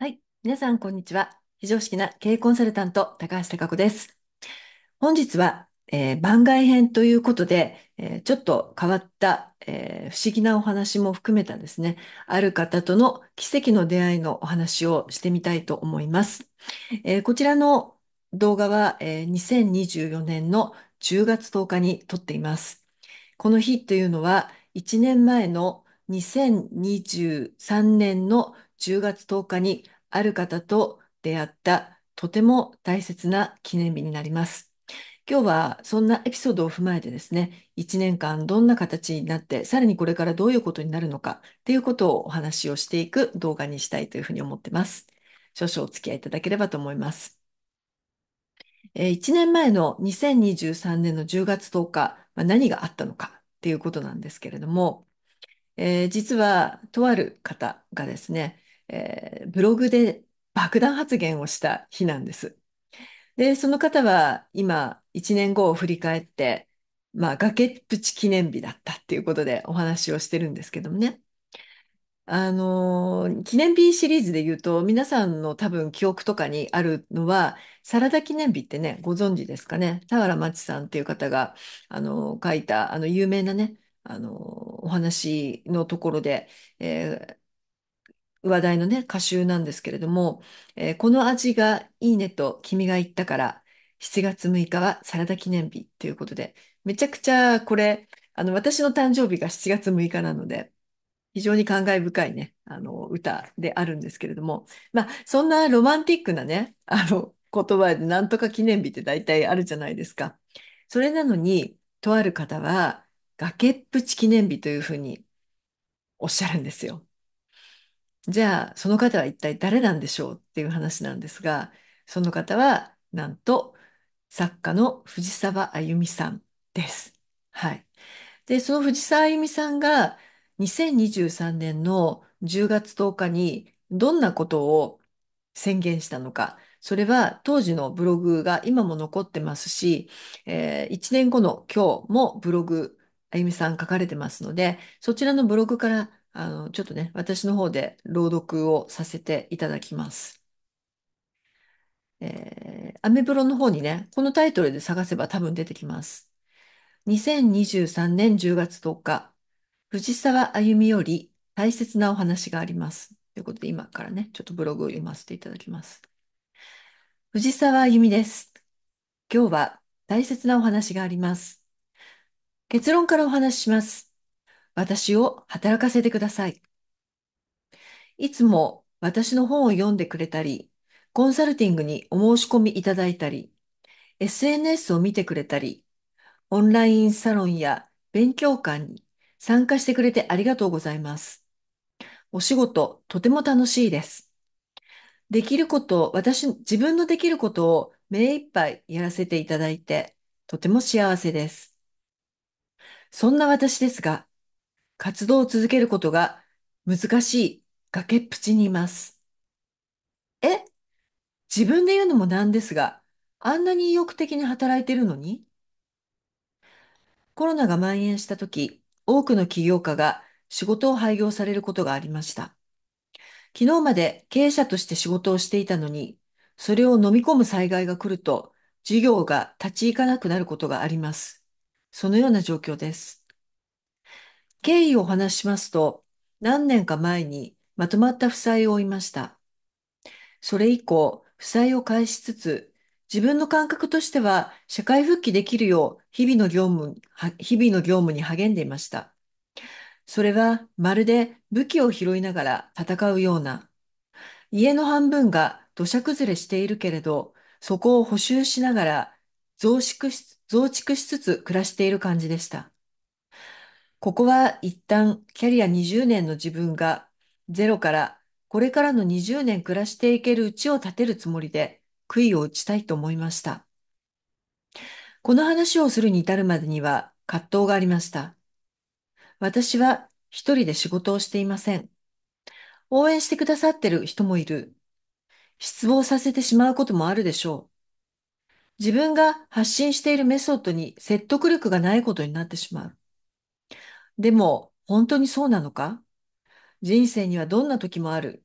はい。皆さん、こんにちは。非常識な経営コンサルタント、高橋隆子です。本日は、えー番外編ということで、えーちょっと変わった、えー不思議なお話も含めたですね、ある方との奇跡の出会いのお話をしてみたいと思います。えーこちらの動画は、えー2024年の10月10日に撮っています。この日というのは、1年前の2023年の10月10日にある方と出会ったとても大切な記念日になります。今日はそんなエピソードを踏まえてですね、1年間どんな形になって、さらにこれからどういうことになるのかっていうことをお話をしていく動画にしたいというふうに思ってます。少々お付き合いいただければと思います。1年前の2023年の10月10日、まあ、何があったのかっていうことなんですけれども、えー、実はとある方がですね、えー、ブログで爆弾発言をした日なんです。で、その方は今、1年後を振り返って、まあ、崖っぷち記念日だったっていうことでお話をしてるんですけどもね。あの、記念日シリーズで言うと、皆さんの多分記憶とかにあるのは、サラダ記念日ってね、ご存知ですかね。俵原町さんっていう方が、あの、書いた、あの、有名なね、あの、お話のところで、えー、話題のね、歌集なんですけれども、えー、この味がいいねと君が言ったから、7月6日はサラダ記念日ということで、めちゃくちゃこれ、あの、私の誕生日が7月6日なので、非常に感慨深いね、あの、歌であるんですけれども、まあ、そんなロマンティックなね、あの、言葉でなんとか記念日って大体あるじゃないですか。それなのに、とある方は、崖っぷち記念日というふうにおっしゃるんですよ。じゃあ、その方は一体誰なんでしょうっていう話なんですが、その方は、なんと、作家の藤沢あゆみさんです。はい。で、その藤沢あゆみさんが、2023年の10月10日に、どんなことを宣言したのか、それは当時のブログが今も残ってますし、えー、1年後の今日もブログ、あゆみさん書かれてますので、そちらのブログからあの、ちょっとね、私の方で朗読をさせていただきます。えー、アメブロの方にね、このタイトルで探せば多分出てきます。2023年10月10日、藤沢あゆみより大切なお話があります。ということで、今からね、ちょっとブログを読ませていただきます。藤沢あゆみです。今日は大切なお話があります。結論からお話しします。私を働かせてください。いつも私の本を読んでくれたり、コンサルティングにお申し込みいただいたり、SNS を見てくれたり、オンラインサロンや勉強会に参加してくれてありがとうございます。お仕事、とても楽しいです。できること、私、自分のできることを目いっぱいやらせていただいて、とても幸せです。そんな私ですが、活動を続けることが難しい崖っぷちにいます。え自分で言うのもなんですが、あんなに意欲的に働いてるのにコロナが蔓延した時、多くの起業家が仕事を廃業されることがありました。昨日まで経営者として仕事をしていたのに、それを飲み込む災害が来ると、事業が立ち行かなくなることがあります。そのような状況です。経緯を話しますと、何年か前にまとまった負債を負いました。それ以降、負債を返しつつ、自分の感覚としては社会復帰できるよう日々の業務、日々の業務に励んでいました。それはまるで武器を拾いながら戦うような。家の半分が土砂崩れしているけれど、そこを補修しながら増築し、増築しつつ暮らしている感じでした。ここは一旦キャリア20年の自分がゼロからこれからの20年暮らしていけるうちを建てるつもりで悔いを打ちたいと思いました。この話をするに至るまでには葛藤がありました。私は一人で仕事をしていません。応援してくださってる人もいる。失望させてしまうこともあるでしょう。自分が発信しているメソッドに説得力がないことになってしまう。でも、本当にそうなのか人生にはどんな時もある。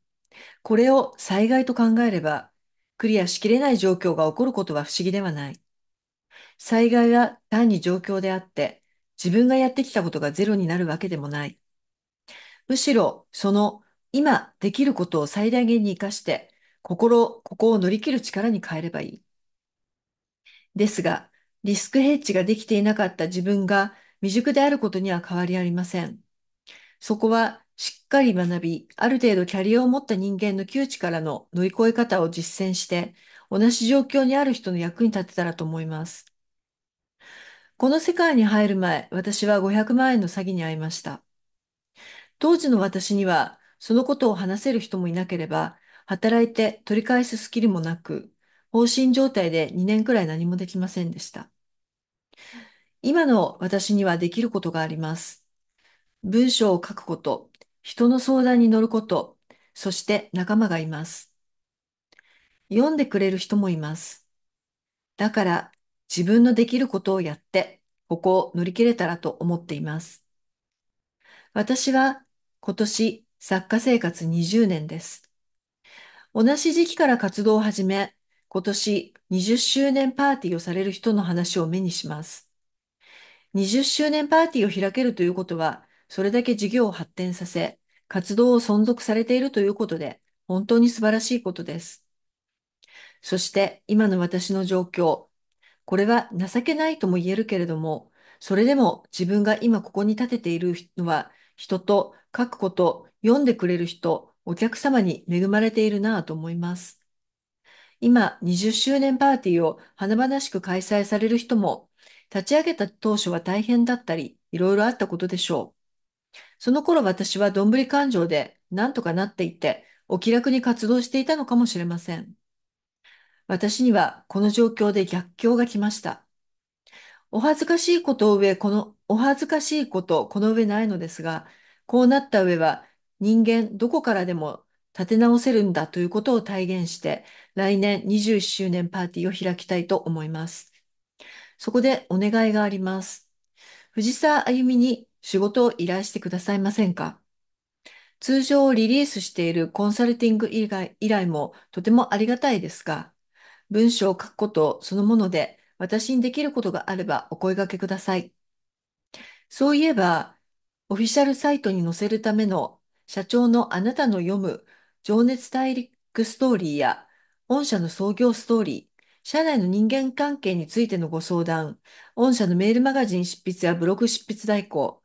これを災害と考えれば、クリアしきれない状況が起こることは不思議ではない。災害は単に状況であって、自分がやってきたことがゼロになるわけでもない。むしろ、その今できることを最大限に活かして、心、ここを乗り切る力に変えればいい。ですが、リスクヘッジができていなかった自分が未熟であることには変わりありません。そこはしっかり学び、ある程度キャリアを持った人間の窮地からの乗り越え方を実践して、同じ状況にある人の役に立てたらと思います。この世界に入る前、私は500万円の詐欺に遭いました。当時の私には、そのことを話せる人もいなければ、働いて取り返すスキルもなく、放心状態で2年くらい何もできませんでした。今の私にはできることがあります。文章を書くこと、人の相談に乗ること、そして仲間がいます。読んでくれる人もいます。だから自分のできることをやって、ここを乗り切れたらと思っています。私は今年作家生活20年です。同じ時期から活動を始め、今年20周年パーティーをされる人の話を目にします。20周年パーティーを開けるということは、それだけ事業を発展させ、活動を存続されているということで、本当に素晴らしいことです。そして、今の私の状況、これは情けないとも言えるけれども、それでも自分が今ここに立てているのは、人と書くこと、読んでくれる人、お客様に恵まれているなぁと思います。今、20周年パーティーを華々しく開催される人も、立ち上げた当初は大変だったり、いろいろあったことでしょう。その頃私はどんぶり勘定で何とかなっていて、お気楽に活動していたのかもしれません。私にはこの状況で逆境が来ました。お恥ずかしいこと上、この、お恥ずかしいこと、この上ないのですが、こうなった上は人間どこからでも立て直せるんだということを体現して、来年21周年パーティーを開きたいと思います。そこでお願いがあります。藤沢あゆみに仕事を依頼してくださいませんか通常リリースしているコンサルティング以外依頼もとてもありがたいですが、文章を書くことそのもので私にできることがあればお声掛けください。そういえば、オフィシャルサイトに載せるための社長のあなたの読む情熱大陸ストーリーや御社の創業ストーリー、社内の人間関係についてのご相談、御社のメールマガジン執筆やブログ執筆代行、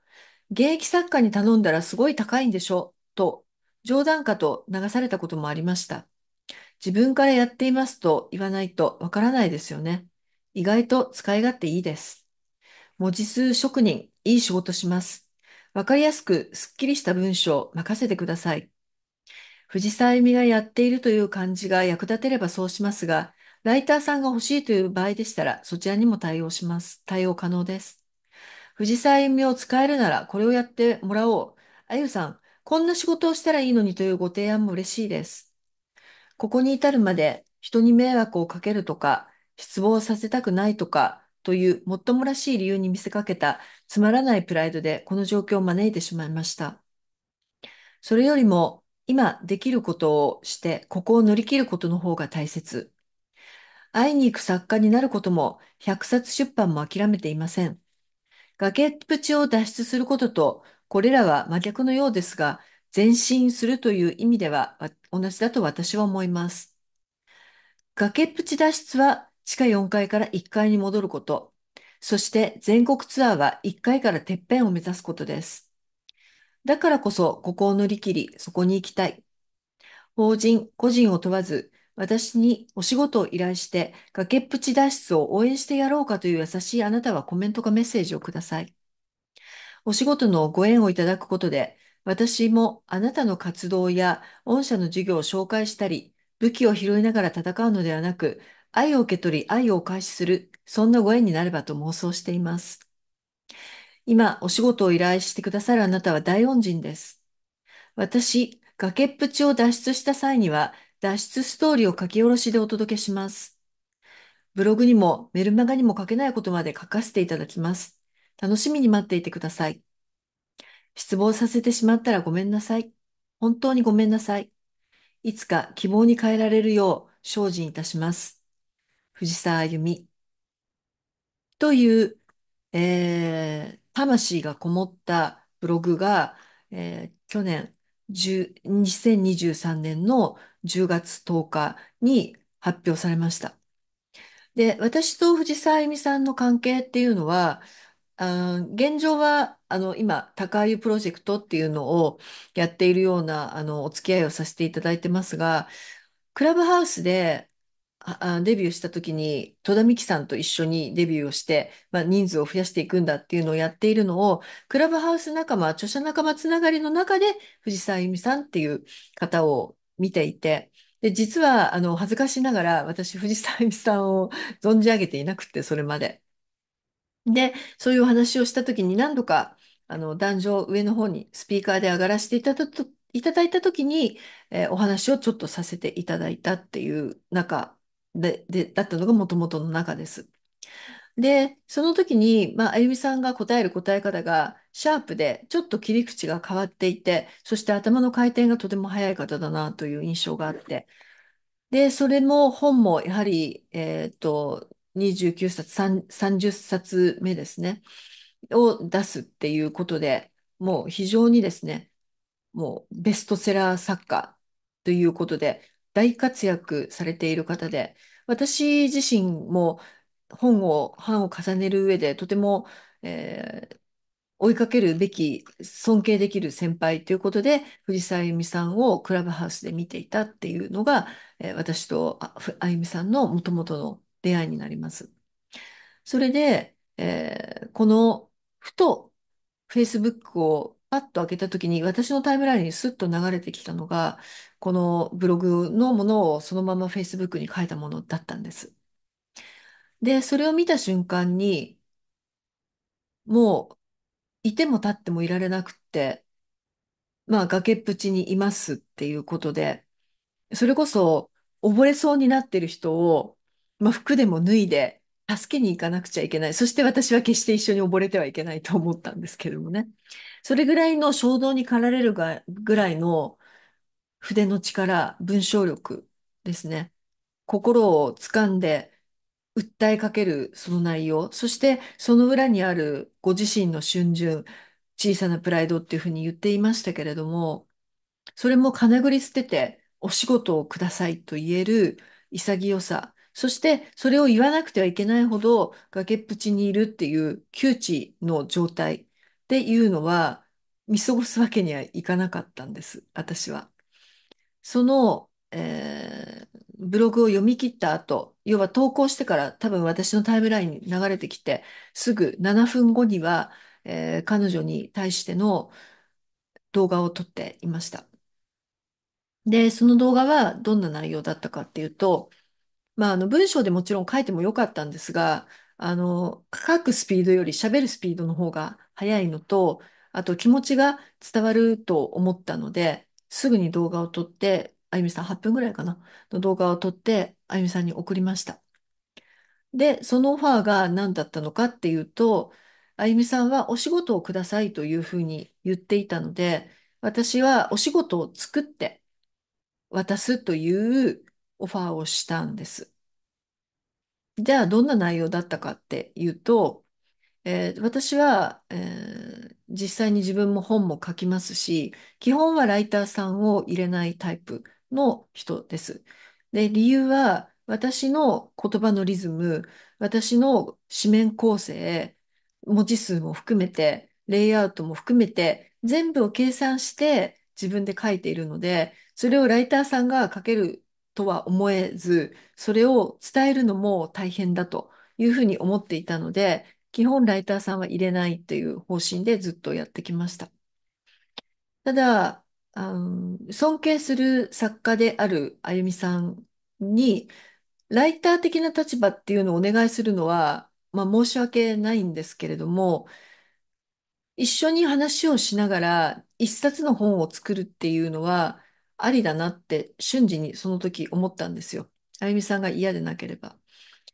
現役作家に頼んだらすごい高いんでしょと、冗談かと流されたこともありました。自分からやっていますと言わないとわからないですよね。意外と使い勝手いいです。文字数職人、いい仕事します。わかりやすく、すっきりした文章、任せてください。藤沢由美がやっているという感じが役立てればそうしますが、ライターさんが欲しいという場合でしたら、そちらにも対応します。対応可能です。藤沢由美を使えるなら、これをやってもらおう。あゆさん、こんな仕事をしたらいいのにというご提案も嬉しいです。ここに至るまで、人に迷惑をかけるとか、失望させたくないとか、というもっともらしい理由に見せかけたつまらないプライドでこの状況を招いてしまいました。それよりも今できることをしてここを乗り切ることの方が大切。会いに行く作家になることも、百冊出版も諦めていません。崖っぷちを脱出することと、これらは真逆のようですが、前進するという意味では同じだと私は思います。崖っぷち脱出は地下4階から1階に戻ること、そして全国ツアーは1階からてっぺんを目指すことです。だからこそここを乗り切り、そこに行きたい。法人、個人を問わず、私にお仕事を依頼して崖っぷち脱出を応援してやろうかという優しいあなたはコメントかメッセージをください。お仕事のご縁をいただくことで、私もあなたの活動や御社の授業を紹介したり、武器を拾いながら戦うのではなく、愛を受け取り愛を開始する、そんなご縁になればと妄想しています。今、お仕事を依頼してくださるあなたは大恩人です。私、崖っぷちを脱出した際には、脱出ストーリーを書き下ろしでお届けします。ブログにもメルマガにも書けないことまで書かせていただきます。楽しみに待っていてください。失望させてしまったらごめんなさい。本当にごめんなさい。いつか希望に変えられるよう精進いたします。藤沢あゆみ。という、えー、魂がこもったブログが、えー、去年2023年の10月10日に発表されました。で、私と藤沢由美さんの関係っていうのは、あ現状は、あの、今、高湯プロジェクトっていうのをやっているような、あの、お付き合いをさせていただいてますが、クラブハウスで、デビューした時に戸田美希さんと一緒にデビューをして、まあ、人数を増やしていくんだっていうのをやっているのをクラブハウス仲間著者仲間つながりの中で藤沢由美さんっていう方を見ていて、で、実は、あの、恥ずかしながら、私、藤沢由美さんを存じ上げていなくて、それまで。で、そういうお話をしたときに何度か、あの、壇上上の方にスピーカーで上がらせていただと、いただいたときに、えーお話をちょっとさせていただいたっていう中で、で、だったのがもともとの中です。で、その時に、まあ、あゆみさんが答える答え方が、シャープで、ちょっと切り口が変わっていて、そして頭の回転がとても速い方だなという印象があって、で、それも本もやはり、えっ、と、29冊、30冊目ですね、を出すっていうことで、もう非常にですね、もうベストセラー作家ということで、大活躍されている方で、私自身も本を、版を重ねる上で、とても、えー、追いかけるべき、尊敬できる先輩ということで、藤沢あゆみさんをクラブハウスで見ていたっていうのが、えー、私とあゆみさんのもともとの出会いになります。それで、えー、この、ふと、Facebook をパッと開けた時に、私のタイムラインにスッと流れてきたのが、このブログのものをそのまま Facebook に書いたものだったんです。で、それを見た瞬間に、もういても立ってもいられなくって、まあ崖っぷちにいますっていうことで、それこそ溺れそうになってる人を、まあ、服でも脱いで助けに行かなくちゃいけない。そして私は決して一緒に溺れてはいけないと思ったんですけれどもね。それぐらいの衝動に駆られるがぐらいの筆の力、文章力ですね。心を掴んで訴えかけるその内容、そしてその裏にあるご自身の春巡、小さなプライドっていうふうに言っていましたけれども、それもかなぐり捨ててお仕事をくださいと言える潔さ、そしてそれを言わなくてはいけないほど崖っぷちにいるっていう窮地の状態っていうのは見過ごすわけにはいかなかったんです、私は。その、えー、ブログを読み切った後、要は投稿してから多分私のタイムラインに流れてきて、すぐ7分後には、えー、彼女に対しての動画を撮っていました。で、その動画はどんな内容だったかっていうと、まあ、あの文章でもちろん書いてもよかったんですが、あの、書くスピードより喋るスピードの方が早いのと、あと気持ちが伝わると思ったので、すぐに動画を撮ってあゆみさん8分ぐらいかな、の動画を撮って、あゆみさんに送りました。で、そのオファーが何だったのかっていうと、あゆみさんはお仕事をくださいというふうに言っていたので、私はお仕事を作って渡すというオファーをしたんです。じゃあ、どんな内容だったかっていうと、えー私は、えー実際に自分も本も書きますし、基本はライターさんを入れないタイプの人です。で、理由は、私の言葉のリズム、私の紙面構成、文字数も含めて、レイアウトも含めて、全部を計算して自分で書いているので、それをライターさんが書けるとは思えず、それを伝えるのも大変だというふうに思っていたので、基本ライターさんは入れないという方針でずっとやってきました。ただ、尊敬する作家であるあゆみさんに、ライター的な立場っていうのをお願いするのは、まあ申し訳ないんですけれども、一緒に話をしながら一冊の本を作るっていうのはありだなって瞬時にその時思ったんですよ。あゆみさんが嫌でなければ。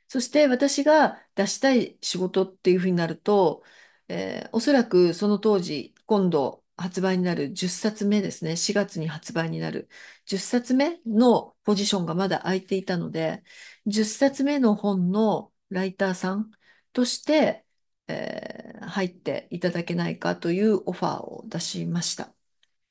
そして私が出したい仕事っていうふうになると、えーおそらくその当時今度発売になる10冊目ですね。4月に発売になる10冊目のポジションがまだ空いていたので、10冊目の本のライターさんとして、えー、入っていただけないかというオファーを出しました。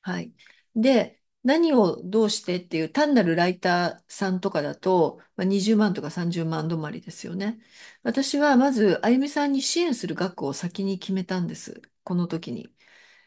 はい。で、何をどうしてっていう単なるライターさんとかだと、まあ、20万とか30万止まりですよね。私はまずあゆみさんに支援する額を先に決めたんです。この時に。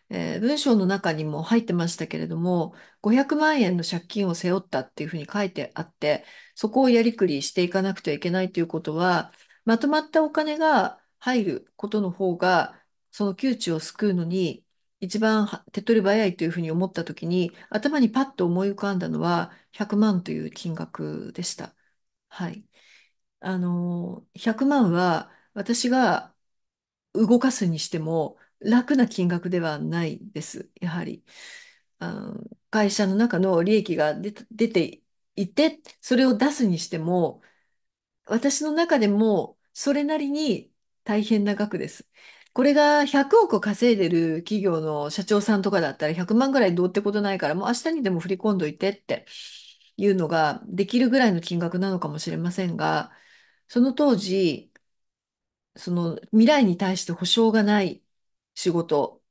えー文章の中にも入ってましたけれども、500万円の借金を背負ったっていうふうに書いてあって、そこをやりくりしていかなくてはいけないということは、まとまったお金が入ることの方が、その窮地を救うのに、一番手っ取り早いというふうに思ったときに、頭にパッと思い浮かんだのは100万という金額でした。はい。あの100万は私が動かすにしても、楽な金額ではないです、やはり。あ会社の中の利益が出出ていて、それを出すにしても、私の中でもそれなりに大変な額です。これが100億稼いでる企業の社長さんとかだったら100万ぐらいどうってことないからもう明日にでも振り込んどいてっていうのができるぐらいの金額なのかもしれませんが、その当時、その未来に対して保証がない仕事。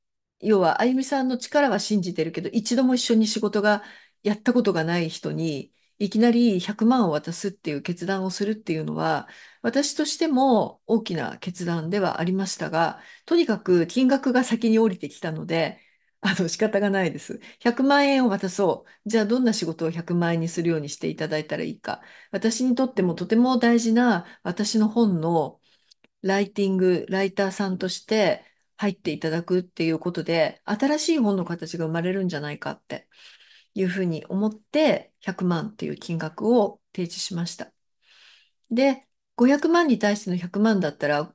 要は、あゆみさんの力は信じてるけど、一度も一緒に仕事がやったことがない人に、いきなり100万を渡すっていう決断をするっていうのは、私としても大きな決断ではありましたが、とにかく金額が先に降りてきたので、あの仕方がないです。100万円を渡そう。じゃあどんな仕事を100万円にするようにしていただいたらいいか。私にとってもとても大事な私の本のライティング、ライターさんとして入っていただくっていうことで、新しい本の形が生まれるんじゃないかっていうふうに思って、100万っていう金額を提示しました。で、500万に対しての100万だったら、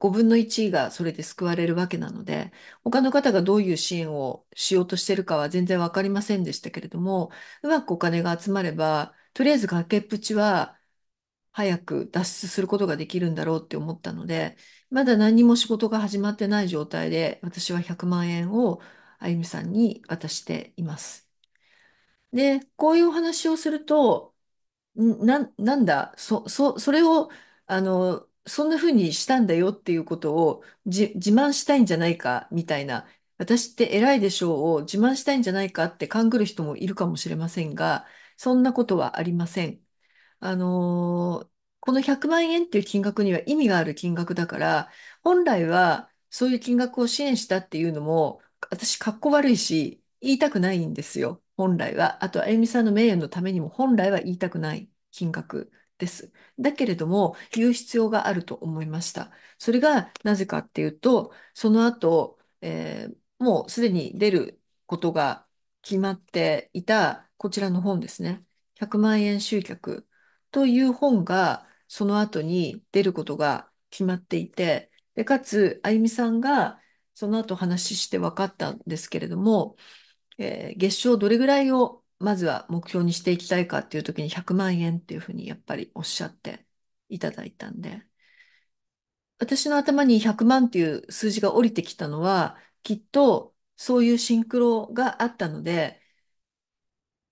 5分の1がそれで救われるわけなので、他の方がどういう支援をしようとしてるかは全然わかりませんでしたけれども、うまくお金が集まれば、とりあえず崖っぷちは早く脱出することができるんだろうって思ったので、まだ何も仕事が始まってない状態で、私は100万円をあゆみさんに渡しています。で、こういうお話をすると、な、なんだ、そ、そ、それを、あの、そんな風にしたんだよっていうことをじ自慢したいんじゃないかみたいな、私って偉いでしょうを自慢したいんじゃないかって勘ぐる人もいるかもしれませんが、そんなことはありません。あのこの100万円っていう金額には意味がある金額だから、本来はそういう金額を支援したっていうのも、私、かっこ悪いし、言いたくないんですよ、本来は。あと、あゆみさんの名誉のためにも、本来は言いたくない金額です。だけれども、言う必要があると思いました。それがなぜかっていうと、その後、えー、もうすでに出ることが決まっていた、こちらの本ですね。100万円集客という本が、その後に出ることが決まっていて、で、かつ、あゆみさんがその後話して分かったんですけれども、えー、月賞どれぐらいをまずは目標にしていきたいかっていう時に100万円っていうふうにやっぱりおっしゃっていただいたんで、私の頭に100万っていう数字が降りてきたのは、きっとそういうシンクロがあったので、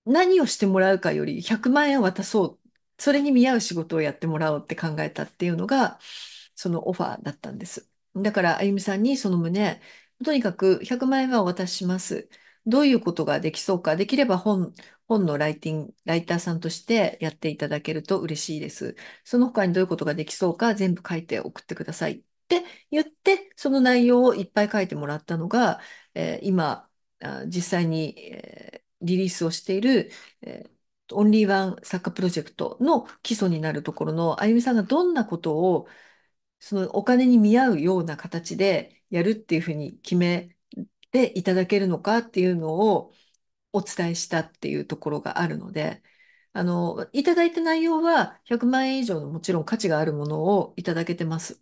何をしてもらうかより100万円渡そうそれに見合う仕事をやってもらおうって考えたっていうのが、そのオファーだったんです。だから、あゆみさんにその旨、とにかく100万円はお渡しします。どういうことができそうか、できれば本、本のライティング、ライターさんとしてやっていただけると嬉しいです。その他にどういうことができそうか、全部書いて送ってくださいって言って、その内容をいっぱい書いてもらったのが、えー、今、実際に、えー、リリースをしている、えーオンリーワン作家プロジェクトの基礎になるところの、あゆみさんがどんなことを、そのお金に見合うような形でやるっていうふうに決めていただけるのかっていうのをお伝えしたっていうところがあるので、あの、いただいた内容は100万円以上のもちろん価値があるものをいただけてます。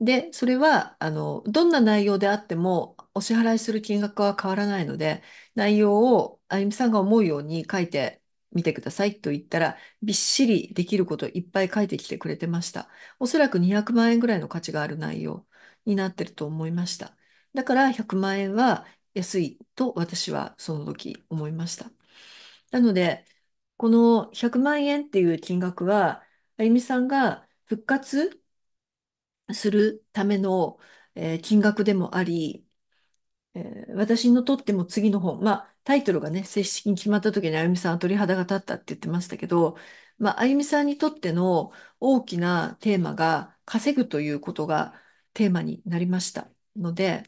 で、それは、あの、どんな内容であってもお支払いする金額は変わらないので、内容をあゆみさんが思うように書いて見てくださいと言ったら、びっしりできることいっぱい書いてきてくれてました。おそらく200万円ぐらいの価値がある内容になってると思いました。だから100万円は安いと私はその時思いました。なので、この100万円っていう金額は、あゆみさんが復活するための金額でもあり、えー、私のとっても次の本、まあ、タイトルがね、正式に決まった時にあゆみさんは鳥肌が立ったって言ってましたけど、まあ、あゆみさんにとっての大きなテーマが稼ぐということがテーマになりましたので、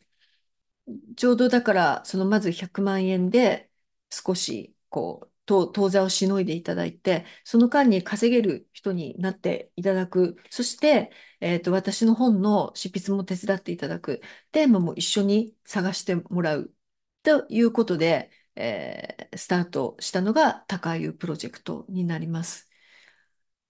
ちょうどだから、そのまず100万円で少しこう、と当座をしのいでいただいて、その間に稼げる人になっていただく。そして、えっ、ー、と、私の本の執筆も手伝っていただく。テーマも一緒に探してもらう。ということで、えー、スタートしたのが高湯プロジェクトになります。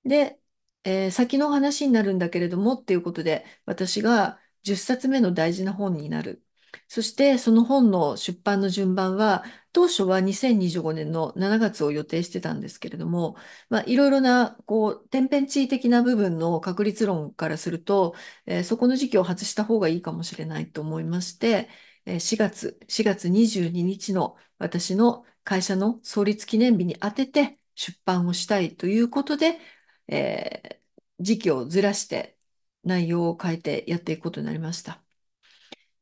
で、えー、先の話になるんだけれどもっていうことで、私が10冊目の大事な本になるそしてその本の出版の順番は、当初は2025年の7月を予定してたんですけれども、まあ、いろいろな、こう、天変地異的な部分の確率論からすると、えー、そこの時期を外した方がいいかもしれないと思いまして、えー、4月、4月22日の私の会社の創立記念日に当てて出版をしたいということで、えー、時期をずらして内容を変えてやっていくことになりました。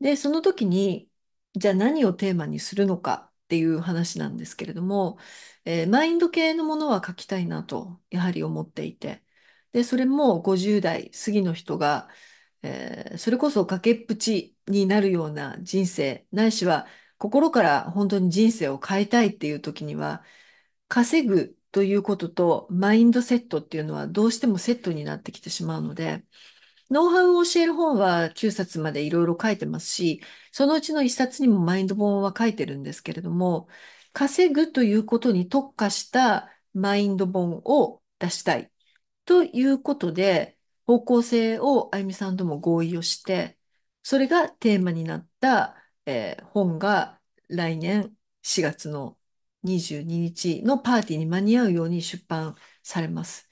で、その時に、じゃあ何をテーマにするのかっていう話なんですけれども、えー、マインド系のものは書きたいなと、やはり思っていて。で、それも50代過ぎの人が、えー、それこそ崖っぷちになるような人生、ないしは心から本当に人生を変えたいっていう時には、稼ぐということとマインドセットっていうのはどうしてもセットになってきてしまうので、ノウハウを教える本は9冊までいろいろ書いてますし、そのうちの1冊にもマインド本は書いてるんですけれども、稼ぐということに特化したマインド本を出したいということで、方向性をあゆみさんとも合意をして、それがテーマになった、えー、本が来年4月の22日のパーティーに間に合うように出版されます。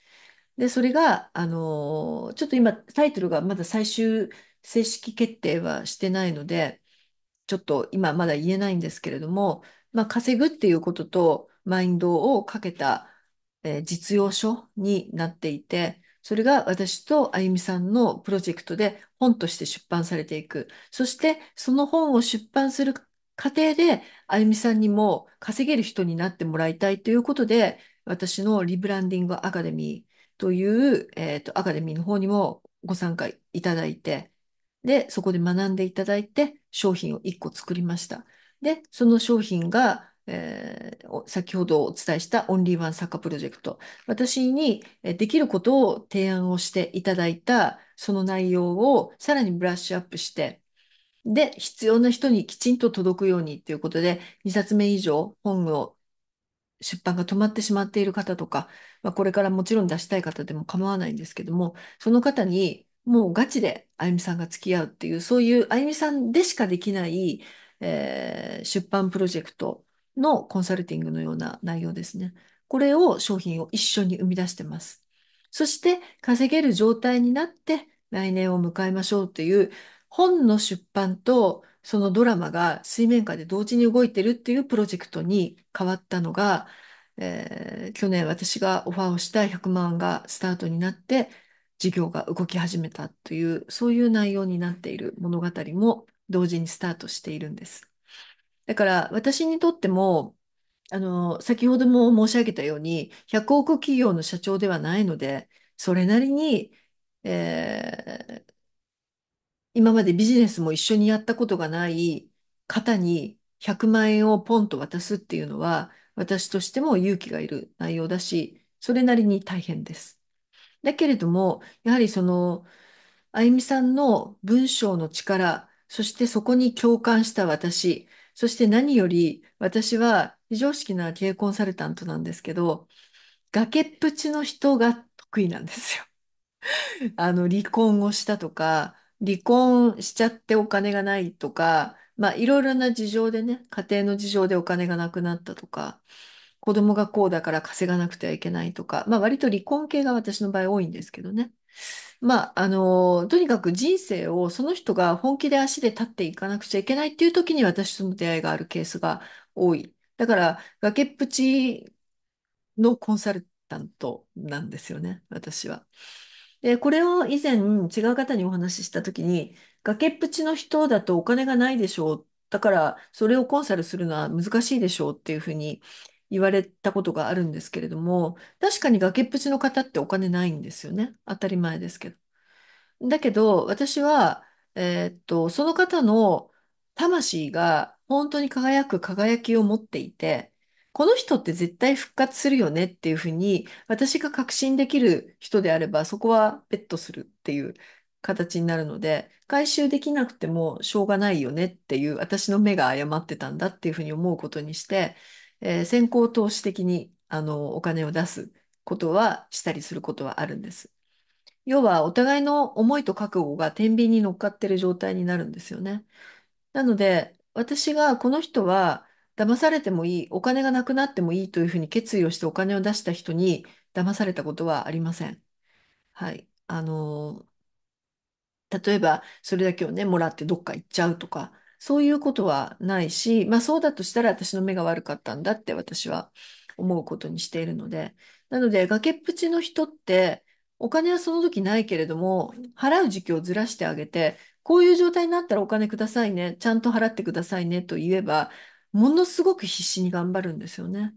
で、それが、あのーちょっと今、タイトルがまだ最終正式決定はしてないので、ちょっと今まだ言えないんですけれども、まあ、稼ぐっていうこととマインドをかけた、えー実用書になっていて、それが私とあゆみさんのプロジェクトで本として出版されていく。そしてその本を出版する過程であゆみさんにも稼げる人になってもらいたいということで、私のリブランディングアカデミーという、えー、と、アカデミーの方にもご参加いただいて、で、そこで学んでいただいて、商品を1個作りました。で、その商品が、えー、先ほどお伝えしたオンリーワンサッカープロジェクト。私にできることを提案をしていただいた、その内容をさらにブラッシュアップして、で、必要な人にきちんと届くようにということで、2冊目以上本を出版が止まってしまっている方とか、まあ、これからもちろん出したい方でも構わないんですけども、その方にもうガチであゆみさんが付き合うっていう、そういうあゆみさんでしかできない、えー、出版プロジェクトのコンサルティングのような内容ですね。これを商品を一緒に生み出してます。そして稼げる状態になって来年を迎えましょうという本の出版とそのドラマが水面下で同時に動いてるっていうプロジェクトに変わったのが、えー、去年私がオファーをした100万がスタートになって、事業が動き始めたという、そういう内容になっている物語も同時にスタートしているんです。だから私にとっても、あの、先ほども申し上げたように、100億企業の社長ではないので、それなりに、えー、今までビジネスも一緒にやったことがない方に100万円をポンと渡すっていうのは、私としても勇気がいる内容だし、それなりに大変です。だけれども、やはりその、あゆみさんの文章の力、そしてそこに共感した私、そして何より私は非常識な経営コンサルタントなんですけど、崖っぷちの人が得意なんですよ。あの、離婚をしたとか、離婚しちゃってお金がないとか、まあいろいろな事情でね、家庭の事情でお金がなくなったとか、子供がこうだから稼がなくてはいけないとか、まあ割と離婚系が私の場合多いんですけどね。まあ、あの、とにかく人生をその人が本気で足で立っていかなくちゃいけないっていう時に私との出会いがあるケースが多い。だから、崖っぷちのコンサルタントなんですよね、私は。で、これを以前違う方にお話ししたときに、崖っぷちの人だとお金がないでしょう。だからそれをコンサルするのは難しいでしょうっていうふうに言われたことがあるんですけれども、確かに崖っぷちの方ってお金ないんですよね。当たり前ですけど。だけど、私は、えーっと、その方の魂が本当に輝く輝きを持っていて、この人って絶対復活するよねっていうふうに、私が確信できる人であれば、そこはベットするっていう形になるので、回収できなくてもしょうがないよねっていう、私の目が誤ってたんだっていうふうに思うことにして、えー、先行投資的にあのお金を出すことはしたりすることはあるんです。要はお互いの思いと覚悟が天秤に乗っかってる状態になるんですよね。なので私がこの人は騙されてもいい、お金がなくなってもいいというふうに決意をしてお金を出した人に騙されたことはありません。はい。あの例えば、それだけをね、もらってどっか行っちゃうとか、そういうことはないし、まあそうだとしたら私の目が悪かったんだって私は思うことにしているので、なので崖っぷちの人って、お金はその時ないけれども、払う時期をずらしてあげて、こういう状態になったらお金くださいね、ちゃんと払ってくださいねと言えば、ものすごく必死に頑張るんですよね。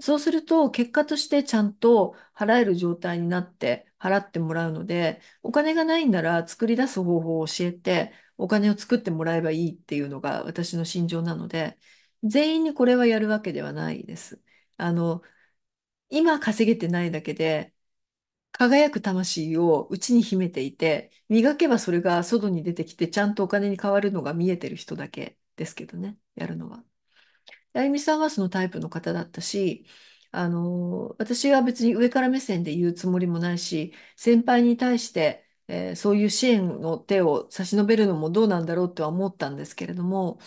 そうすると、結果としてちゃんと払える状態になって払ってもらうので、お金がないんなら作り出す方法を教えて、お金を作ってもらえばいいっていうのが私の心情なので、全員にこれはやるわけではないです。あの、今稼げてないだけで、輝く魂を内に秘めていて、磨けばそれが外に出てきて、ちゃんとお金に変わるのが見えてる人だけですけどね、やるのは。あゆみさんはそのタイプの方だったし、あの、私は別に上から目線で言うつもりもないし、先輩に対して、えーそういう支援の手を差し伸べるのもどうなんだろうとは思ったんですけれども、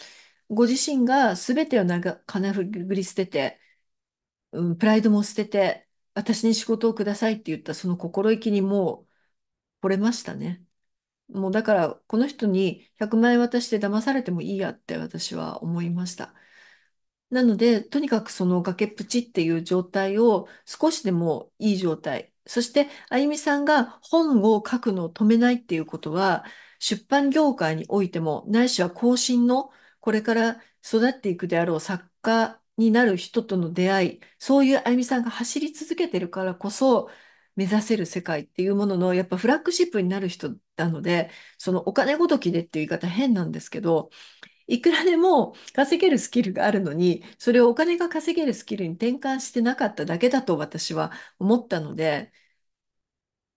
ご自身が全てをなが金振り捨てて、うん、プライドも捨てて、私に仕事をくださいって言ったその心意気にもう惚れましたね。もうだからこの人に100万円渡して騙されてもいいやって私は思いました。なので、とにかくその崖っぷちっていう状態を少しでもいい状態。そして、あゆみさんが本を書くのを止めないっていうことは、出版業界においても、ないしは後進のこれから育っていくであろう作家になる人との出会い、そういうあゆみさんが走り続けてるからこそ、目指せる世界っていうものの、やっぱフラッグシップになる人なので、そのお金ごときでっていう言い方変なんですけど、いくらでも稼げるスキルがあるのに、それをお金が稼げるスキルに転換してなかっただけだと私は思ったので、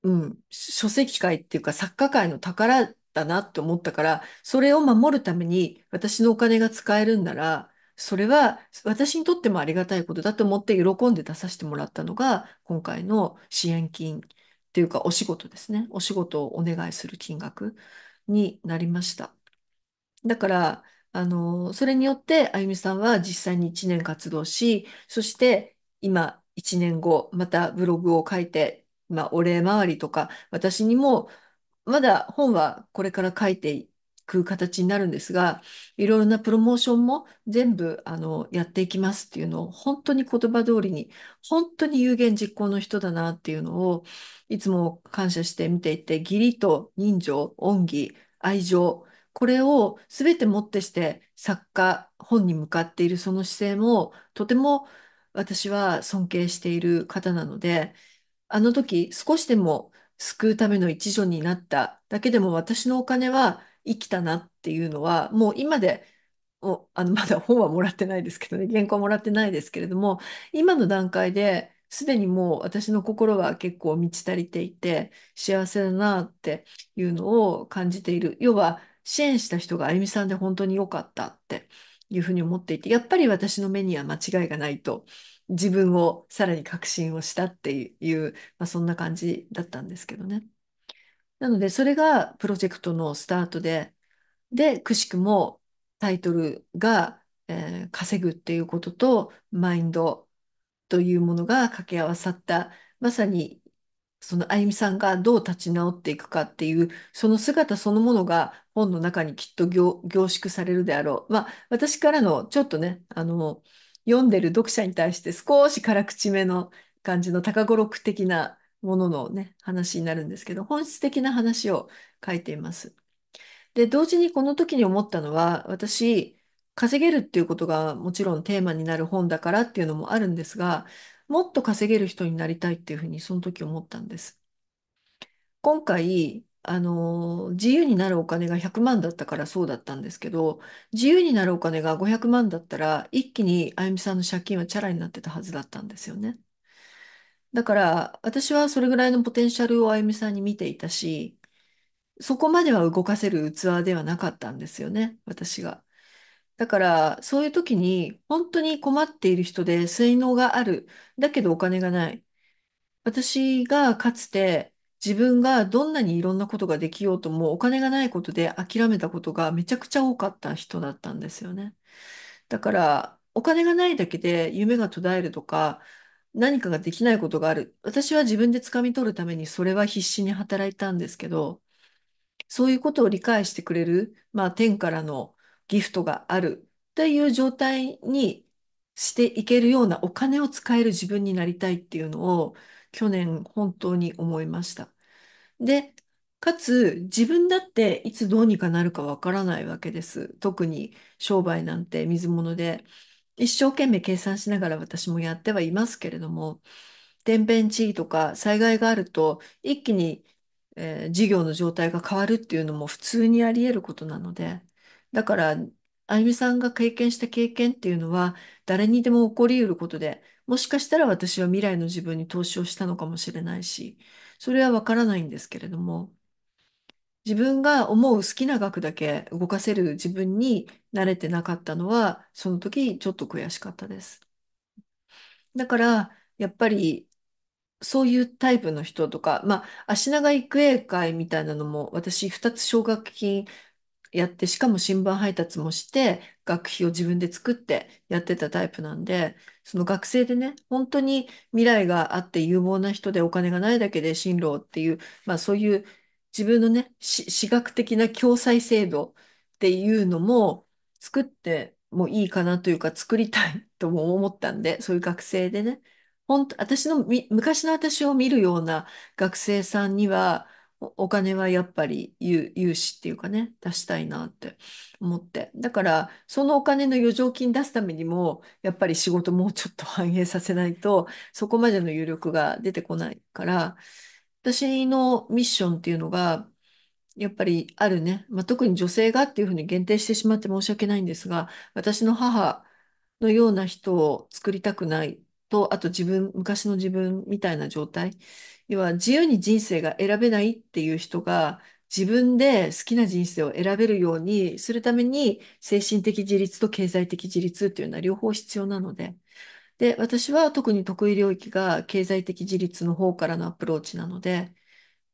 うん、書籍界っていうか作家界の宝だなって思ったから、それを守るために私のお金が使えるんなら、それは私にとってもありがたいことだと思って喜んで出させてもらったのが、今回の支援金っていうかお仕事ですね。お仕事をお願いする金額になりました。だから、あの、それによって、あゆみさんは実際に1年活動し、そして今1年後、またブログを書いて、まあ、お礼回りとか、私にも、まだ本はこれから書いていく形になるんですが、いろいろなプロモーションも全部、あの、やっていきますっていうのを、本当に言葉通りに、本当に有言実行の人だなっていうのを、いつも感謝して見ていて、義理と人情、恩義、愛情、これを全てもってして作家本に向かっているその姿勢もとても私は尊敬している方なのであの時少しでも救うための一助になっただけでも私のお金は生きたなっていうのはもう今でもあのまだ本はもらってないですけどね原稿もらってないですけれども今の段階ですでにもう私の心は結構満ち足りていて幸せだなっていうのを感じている要は支援した人があゆみさんで本当に良かったっていうふうに思っていて、やっぱり私の目には間違いがないと、自分をさらに確信をしたっていう、まあ、そんな感じだったんですけどね。なので、それがプロジェクトのスタートで、で、くしくもタイトルが、えー、稼ぐっていうことと、マインドというものが掛け合わさった、まさにそのあゆみさんがどう立ち直っていくかっていう、その姿そのものが本の中にきっと凝、凝縮されるであろう。まあ、私からのちょっとね、あの、読んでる読者に対して少し辛口めの感じの高語録的なもののね、話になるんですけど、本質的な話を書いています。で、同時にこの時に思ったのは、私、稼げるっていうことがもちろんテーマになる本だからっていうのもあるんですが、もっと稼げる人になりたいっていうふうにその時思ったんです。今回、あの、自由になるお金が100万だったからそうだったんですけど、自由になるお金が500万だったら、一気にあゆみさんの借金はチャラになってたはずだったんですよね。だから、私はそれぐらいのポテンシャルをあゆみさんに見ていたし、そこまでは動かせる器ではなかったんですよね、私が。だから、そういう時に、本当に困っている人で、才能がある。だけどお金がない。私がかつて、自分がどんなにいろんなことができようとも、お金がないことで諦めたことがめちゃくちゃ多かった人だったんですよね。だから、お金がないだけで夢が途絶えるとか、何かができないことがある。私は自分で掴み取るためにそれは必死に働いたんですけど、そういうことを理解してくれる、まあ天からのギフトがあるっていう状態にしていけるようなお金を使える自分になりたいっていうのを去年本当に思いました。で、かつ自分だっていつどうにかなるかわからないわけです。特に商売なんて水物で一生懸命計算しながら私もやってはいますけれども、天変地異とか災害があると一気に、えー事業の状態が変わるっていうのも普通にあり得ることなので、だから、あゆみさんが経験した経験っていうのは、誰にでも起こり得ることで、もしかしたら私は未来の自分に投資をしたのかもしれないし、それはわからないんですけれども、自分が思う好きな額だけ動かせる自分に慣れてなかったのは、その時ちょっと悔しかったです。だから、やっぱり、そういうタイプの人とか、まあ、足長育英会みたいなのも、私2つ奨学金やって、しかも新聞配達もして、学費を自分で作ってやってたタイプなんで、その学生でね、本当に未来があって有望な人でお金がないだけで進路っていう、まあそういう自分のね、私学的な共済制度っていうのも作ってもいいかなというか作りたいとも思ったんで、そういう学生でね、本当、私の昔の私を見るような学生さんには、お金はやっぱり融資っていうかね、出したいなって思って。だから、そのお金の余剰金出すためにも、やっぱり仕事もうちょっと反映させないと、そこまでの余力が出てこないから、私のミッションっていうのが、やっぱりあるね、まあ、特に女性がっていうふうに限定してしまって申し訳ないんですが、私の母のような人を作りたくないと、あと自分、昔の自分みたいな状態。要は自由に人生が選べないっていう人が自分で好きな人生を選べるようにするために精神的自立と経済的自立っていうのは両方必要なので。で、私は特に得意領域が経済的自立の方からのアプローチなので、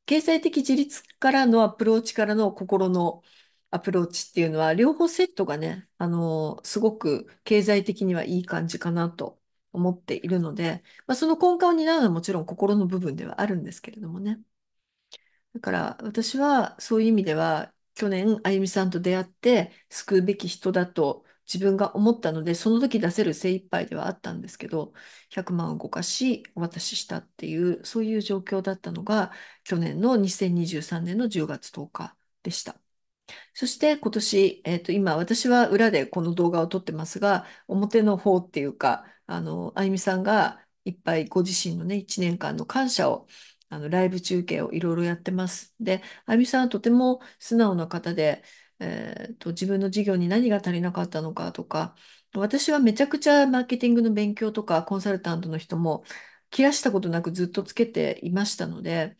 経済的自立からのアプローチからの心のアプローチっていうのは両方セットがね、あの、すごく経済的にはいい感じかなと思っているので、まあ、その根幹を担うのはもちろん心の部分ではあるんですけれどもね。だから私はそういう意味では去年あゆみさんと出会って救うべき人だと自分が思ったのでその時出せる精一杯ではあったんですけど100万を動かしお渡ししたっていうそういう状況だったのが去年の2023年の10月10日でした。そして今年、えー、と今私は裏でこの動画を撮ってますが表の方っていうかあの、あゆみさんがいっぱいご自身のね、1年間の感謝を、あの、ライブ中継をいろいろやってます。で、あゆみさんはとても素直な方で、えーと、自分の事業に何が足りなかったのかとか、私はめちゃくちゃマーケティングの勉強とかコンサルタントの人も切らしたことなくずっとつけていましたので、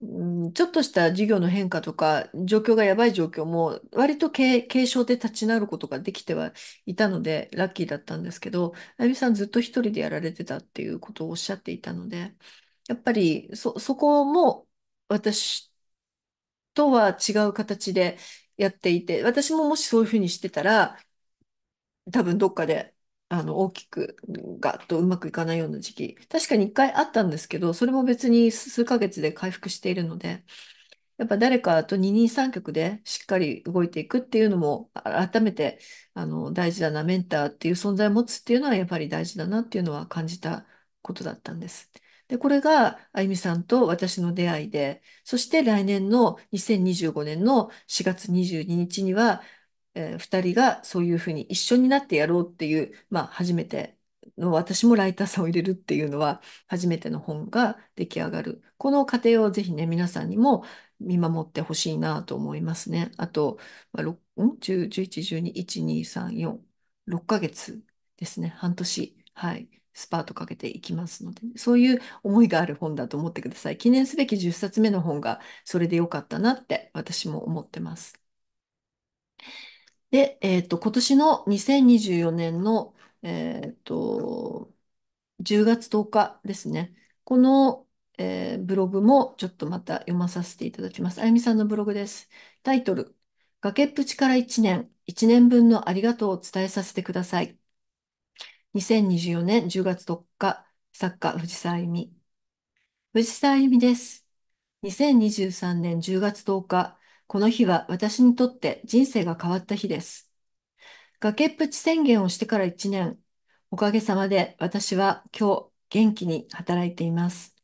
うんちょっとした事業の変化とか、状況がやばい状況も、割と軽、軽症で立ち直ることができてはいたので、ラッキーだったんですけど、あゆみさんずっと一人でやられてたっていうことをおっしゃっていたので、やっぱりそ、そこも私とは違う形でやっていて、私ももしそういうふうにしてたら、多分どっかであの大きくガッとうまくいかないような時期確かに一回あったんですけどそれも別に数ヶ月で回復しているのでやっぱ誰かと二人三脚でしっかり動いていくっていうのも改めてあの大事だなメンターっていう存在を持つっていうのはやっぱり大事だなっていうのは感じたことだったんです。でこれがあゆみさんと私の出会いでそして来年の2025年の4月22日にはえー、2人がそういうふうに一緒になってやろうっていう、まあ、初めての私もライターさんを入れるっていうのは初めての本が出来上がるこの過程をぜひね皆さんにも見守ってほしいなと思いますねあと、まあ、ん10 11、12、1、2、3、4 6ヶ月ですね半年はいスパートかけていきますので、ね、そういう思いがある本だと思ってください記念すべき10冊目の本がそれで良かったなって私も思ってますで、えっと、今年の2024年の、えっと、10月10日ですね。この、えーブログもちょっとまた読まさせていただきます。あゆみさんのブログです。タイトル、崖っぷちから1年、1年分のありがとうを伝えさせてください。2024年10月10日、作家、藤沢あゆみ。藤沢あゆみです。2023年10月10日、この日は私にとって人生が変わった日です。崖っぷち宣言をしてから1年、おかげさまで私は今日元気に働いています。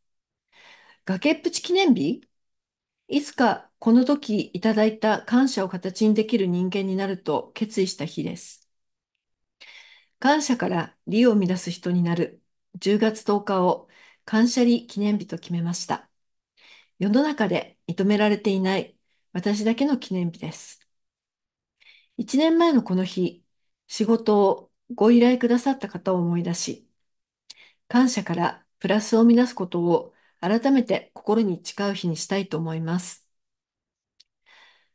崖っぷち記念日いつかこの時いただいた感謝を形にできる人間になると決意した日です。感謝から理を生み出す人になる10月10日を感謝理記念日と決めました。世の中で認められていない私だけの記念日です。1年前のこの日、仕事をご依頼くださった方を思い出し、感謝からプラスを見み出すことを改めて心に誓う日にしたいと思います。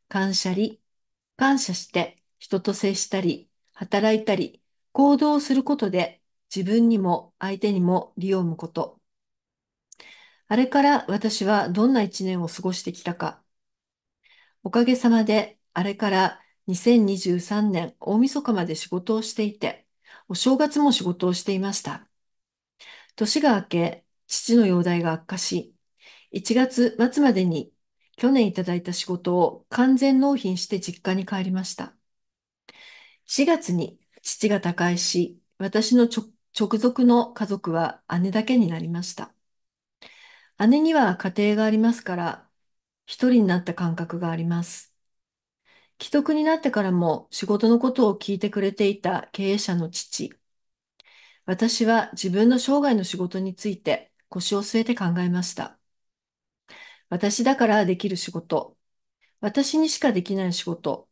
感謝り、感謝して人と接したり、働いたり、行動をすることで自分にも相手にも利を生むこと。あれから私はどんな一年を過ごしてきたか、おかげさまで、あれから2023年大晦日まで仕事をしていて、お正月も仕事をしていました。年が明け、父の容体が悪化し、1月末までに去年いただいた仕事を完全納品して実家に帰りました。4月に父が他界し、私の直属の家族は姉だけになりました。姉には家庭がありますから、一人になった感覚があります。既得になってからも仕事のことを聞いてくれていた経営者の父。私は自分の生涯の仕事について腰を据えて考えました。私だからできる仕事。私にしかできない仕事。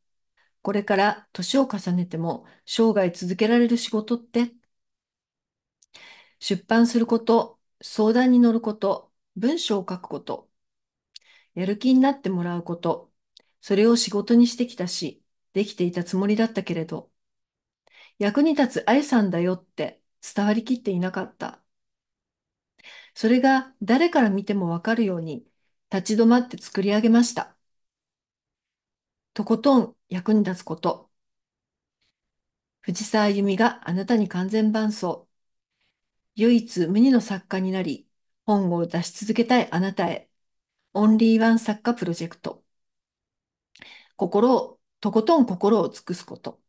これから年を重ねても生涯続けられる仕事って。出版すること、相談に乗ること、文章を書くこと、やる気になってもらうこと、それを仕事にしてきたし、できていたつもりだったけれど、役に立つ愛さんだよって伝わりきっていなかった。それが誰から見てもわかるように立ち止まって作り上げました。とことん役に立つこと。藤沢由美があなたに完全伴奏。唯一無二の作家になり、本を出し続けたいあなたへ。オンリーワン作家プロジェクト。心を、とことん心を尽くすこと。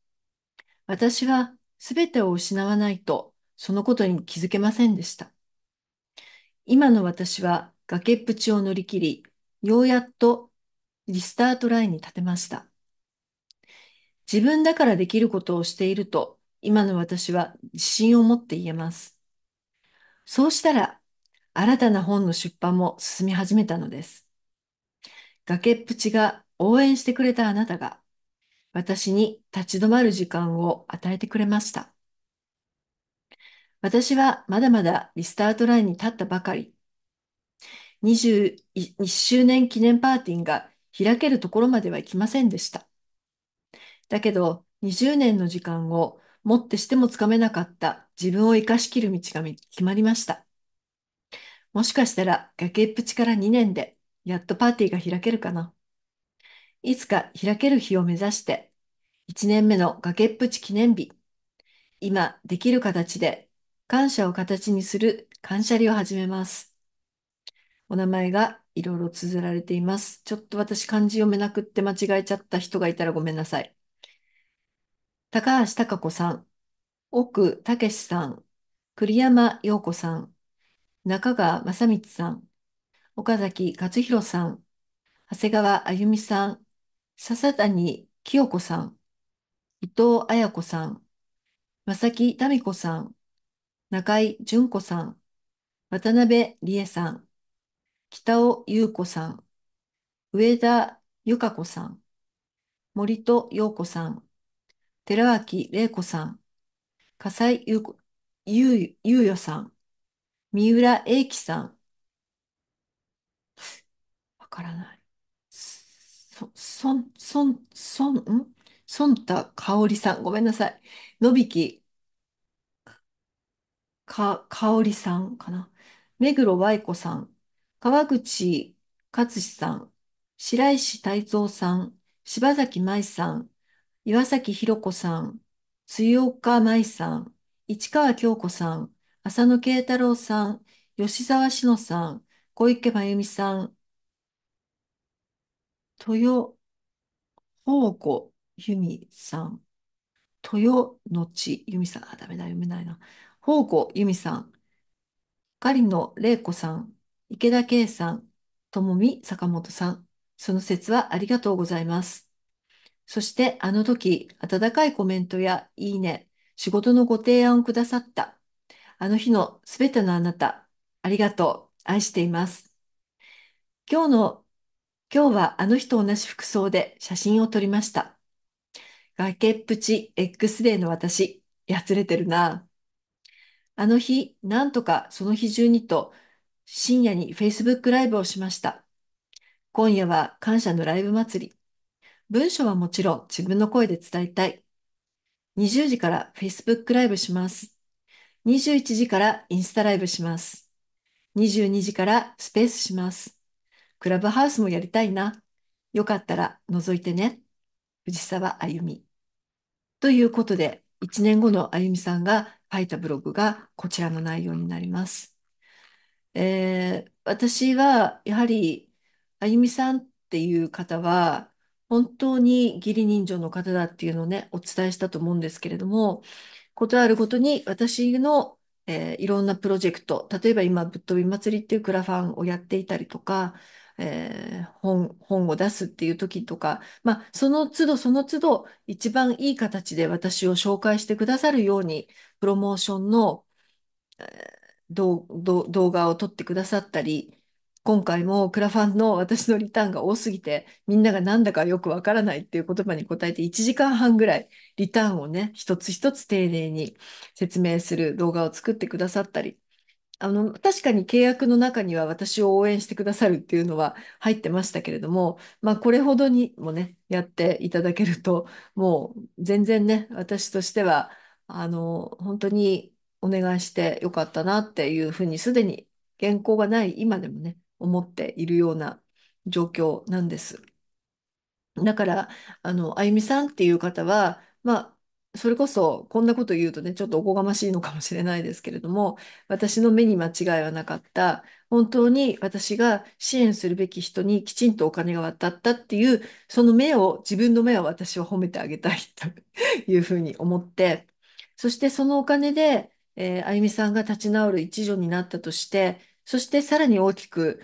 私はすべてを失わないと、そのことに気づけませんでした。今の私は崖っぷちを乗り切り、ようやっとリスタートラインに立てました。自分だからできることをしていると、今の私は自信を持って言えます。そうしたら新たな本の出版も進み始めたのです。崖っぷちが応援してくれたあなたが、私に立ち止まる時間を与えてくれました。私はまだまだリスタートラインに立ったばかり。21周年記念パーティーが開けるところまでは行きませんでした。だけど、20年の時間をもってしてもつかめなかった自分を生かしきる道が決まりました。もしかしたら崖っぷちから2年で、やっとパーティーが開けるかな。いつか開ける日を目指して、1年目の崖っぷち記念日、今できる形で感謝を形にする感謝りを始めます。お名前がいろいろ綴られています。ちょっと私漢字読めなくって間違えちゃった人がいたらごめんなさい。高橋貴子さん、奥武さん、栗山陽子さん、中川正光さん、岡崎勝弘さん、長谷川あゆみさん、笹谷清子さん、伊藤綾子さん、正木民子さん、中井淳子さん、渡辺理恵さん、北尾優子さん、上田由香子さん、森戸陽子さん、寺脇玲子さん、笠井優也さん、三浦英樹さん。わからない。そ、そん、そん、そん、んそんたかおりさん。ごめんなさい。のびきか、かおりさんかな。目黒い子さん。川口勝さん。白石泰造さん。柴崎舞さん。岩崎ひろ子さん。辻岡舞さん。市川京子さん。浅野慶太郎さん、吉沢志乃さん、小池真由美さん、豊宝子由美さん、豊のち由美さん、あ、ダメだ、読めないな。宝子由美さん、狩野玲子さん、池田圭さん、友美坂本さん、その説はありがとうございます。そして、あの時、温かいコメントやいいね、仕事のご提案をくださったあの日のすべてのあなた、ありがとう、愛しています。今日の、今日はあの日と同じ服装で写真を撮りました。崖っぷち X デーの私、やつれてるな。あの日、なんとかその日中にと、深夜に Facebook ライブをしました。今夜は感謝のライブ祭り。文章はもちろん自分の声で伝えたい。20時から Facebook ライブします。21時からインスタライブします。22時からスペースします。クラブハウスもやりたいな。よかったら覗いてね。藤沢あゆみ。ということで、1年後のあゆみさんが書いたブログがこちらの内容になります。えー、私はやはりあゆみさんっていう方は本当に義理人情の方だっていうのをねお伝えしたと思うんですけれどもことあることに私の、えー、いろんなプロジェクト、例えば今、ぶっ飛び祭りっていうクラファンをやっていたりとか、えー、本、本を出すっていう時とか、まあ、その都度その都度一番いい形で私を紹介してくださるように、プロモーションの、えー、動画を撮ってくださったり、今回もクラファンの私のリターンが多すぎて、みんながなんだかよくわからないっていう言葉に答えて1時間半ぐらいリターンをね、一つ一つ丁寧に説明する動画を作ってくださったり、あの、確かに契約の中には私を応援してくださるっていうのは入ってましたけれども、まあこれほどにもね、やっていただけると、もう全然ね、私としては、あの、本当にお願いしてよかったなっていうふうにすでに原稿がない今でもね、思っているような状況なんです。だから、あの、あゆみさんっていう方は、まあ、それこそ、こんなこと言うとね、ちょっとおこがましいのかもしれないですけれども、私の目に間違いはなかった、本当に私が支援するべき人にきちんとお金が渡ったっていう、その目を、自分の目を私は褒めてあげたいというふうに思って、そしてそのお金で、えーあゆみさんが立ち直る一助になったとして、そしてさらに大きく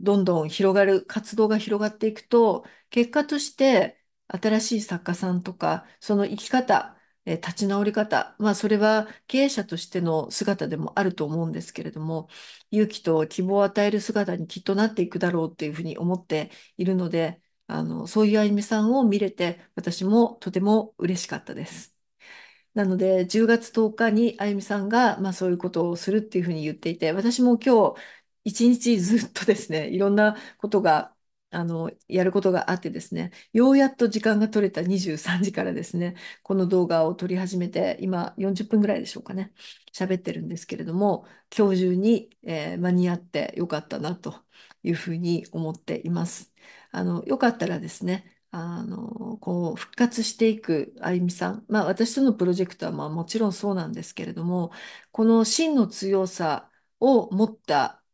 どんどん広がる、活動が広がっていくと、結果として新しい作家さんとか、その生き方、え立ち直り方、まあそれは経営者としての姿でもあると思うんですけれども、勇気と希望を与える姿にきっとなっていくだろうっていうふうに思っているので、あの、そういうあゆみさんを見れて、私もとても嬉しかったです。なので、10月10日にあゆみさんが、まあ、そういうことをするっていうふうに言っていて、私も今日、一日ずっとですね、いろんなことが、あの、やることがあってですね、ようやっと時間が取れた23時からですね、この動画を撮り始めて、今40分ぐらいでしょうかね、喋ってるんですけれども、今日中に、えー、間に合ってよかったなというふうに思っています。あの、よかったらですね、あの、こう、復活していくあゆみさん。まあ、私とのプロジェクトは、まあ、もちろんそうなんですけれども、この真の強さを持った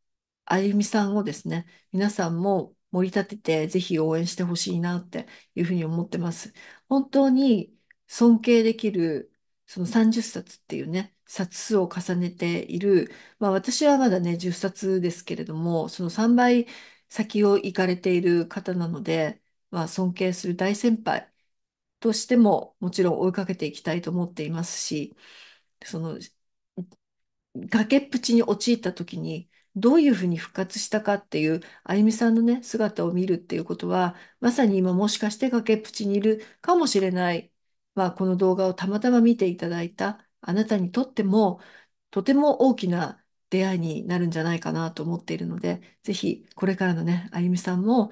あゆみさんをですね、皆さんも盛り立てて、ぜひ応援してほしいなっていうふうに思ってます。本当に尊敬できる、その30冊っていうね、冊数を重ねている、まあ、私はまだね、10冊ですけれども、その3倍先を行かれている方なので、まあ、尊敬する大先輩としてももちろん追いかけていきたいと思っていますしその崖っぷちに陥った時にどういうふうに復活したかっていうあゆみさんのね姿を見るっていうことはまさに今もしかして崖っぷちにいるかもしれない、まあ、この動画をたまたま見ていただいたあなたにとってもとても大きな出会いになるんじゃないかなと思っているので、ぜひこれからのね、あゆみさんも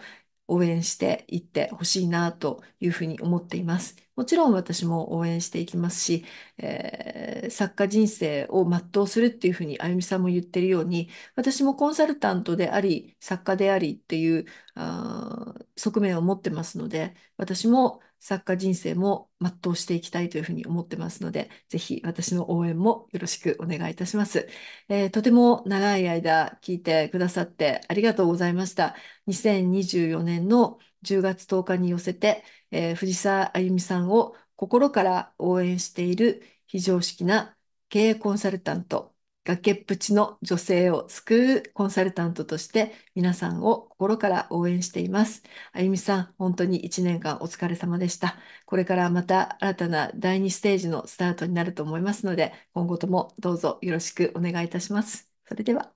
応援していってほしいなというふうに思っています。もちろん私も応援していきますし、えー、作家人生を全うするっていうふうにあゆみさんも言ってるように、私もコンサルタントであり、作家でありっていうあ側面を持ってますので、私も作家人生も全うしていきたいというふうに思ってますので、ぜひ私の応援もよろしくお願いいたします。えー、とても長い間聞いてくださってありがとうございました。2024年の10月10日に寄せて、えー、藤沢あゆみさんを心から応援している非常識な経営コンサルタント崖っぷちの女性を救うコンサルタントとして皆さんを心から応援しています。あゆみさん、本当に1年間お疲れ様でした。これからまた新たな第2ステージのスタートになると思いますので、今後ともどうぞよろしくお願いいたします。それでは。